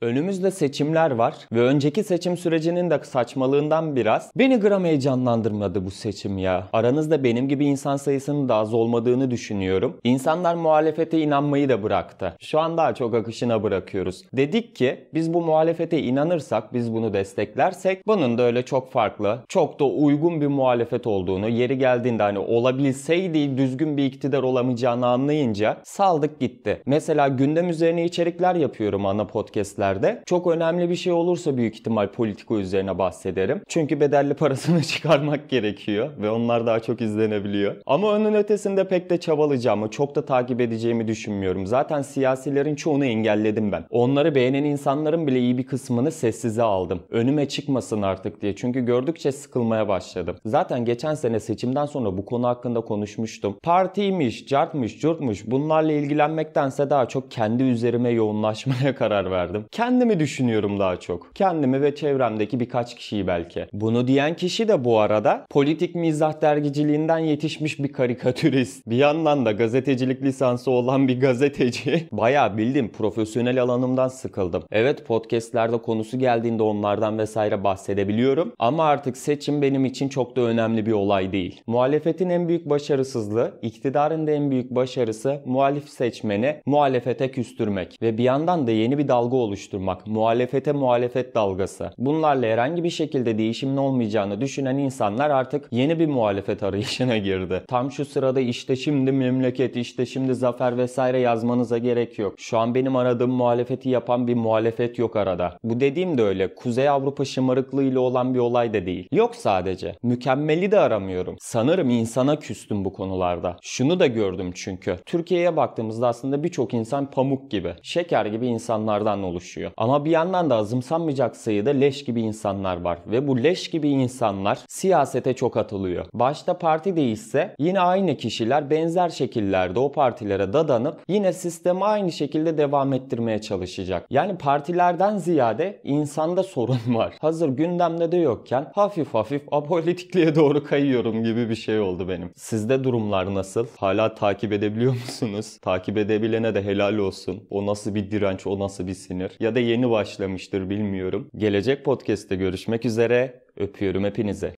Önümüzde seçimler var ve önceki seçim sürecinin de saçmalığından biraz beni gram heyecanlandırmadı bu seçim ya. Aranızda benim gibi insan sayısının da az olmadığını düşünüyorum. İnsanlar muhalefete inanmayı da bıraktı. Şu an daha çok akışına bırakıyoruz. Dedik ki biz bu muhalefete inanırsak, biz bunu desteklersek bunun da öyle çok farklı, çok da uygun bir muhalefet olduğunu, yeri geldiğinde hani olabilseydi düzgün bir iktidar olamayacağını anlayınca saldık gitti. Mesela gündem üzerine içerikler yapıyorum ana podcastler sohbetlerde. Çok önemli bir şey olursa büyük ihtimal politika üzerine bahsederim. Çünkü bedelli parasını çıkarmak gerekiyor ve onlar daha çok izlenebiliyor. Ama önün ötesinde pek de çabalayacağımı, çok da takip edeceğimi düşünmüyorum. Zaten siyasilerin çoğunu engelledim ben. Onları beğenen insanların bile iyi bir kısmını sessize aldım. Önüme çıkmasın artık diye. Çünkü gördükçe sıkılmaya başladım. Zaten geçen sene seçimden sonra bu konu hakkında konuşmuştum. Partiymiş, cartmış, curtmuş bunlarla ilgilenmektense daha çok kendi üzerime yoğunlaşmaya karar verdim. Kendimi düşünüyorum daha çok. Kendimi ve çevremdeki birkaç kişiyi belki. Bunu diyen kişi de bu arada politik mizah dergiciliğinden yetişmiş bir karikatürist. Bir yandan da gazetecilik lisansı olan bir gazeteci. Baya bildim profesyonel alanımdan sıkıldım. Evet podcastlerde konusu geldiğinde onlardan vesaire bahsedebiliyorum. Ama artık seçim benim için çok da önemli bir olay değil. Muhalefetin en büyük başarısızlığı, iktidarın da en büyük başarısı muhalif seçmeni muhalefete küstürmek. Ve bir yandan da yeni bir dalga oluşturmak oluşturmak, muhalefete muhalefet dalgası. Bunlarla herhangi bir şekilde değişimin olmayacağını düşünen insanlar artık yeni bir muhalefet arayışına girdi. Tam şu sırada işte şimdi memleket, işte şimdi zafer vesaire yazmanıza gerek yok. Şu an benim aradığım muhalefeti yapan bir muhalefet yok arada. Bu dediğim de öyle. Kuzey Avrupa şımarıklığıyla olan bir olay da değil. Yok sadece. Mükemmeli de aramıyorum. Sanırım insana küstüm bu konularda. Şunu da gördüm çünkü. Türkiye'ye baktığımızda aslında birçok insan pamuk gibi, şeker gibi insanlardan oluşuyor oluşuyor. Ama bir yandan da azımsanmayacak sayıda leş gibi insanlar var ve bu leş gibi insanlar siyasete çok atılıyor. Başta parti değilse yine aynı kişiler benzer şekillerde o partilere dadanıp yine sistemi aynı şekilde devam ettirmeye çalışacak. Yani partilerden ziyade insanda sorun var. Hazır gündemde de yokken hafif hafif apolitikliğe doğru kayıyorum gibi bir şey oldu benim. Sizde durumlar nasıl? Hala takip edebiliyor musunuz? Takip edebilene de helal olsun. O nasıl bir direnç, o nasıl bir sinir ya da yeni başlamıştır bilmiyorum. Gelecek podcast'te görüşmek üzere. Öpüyorum hepinize.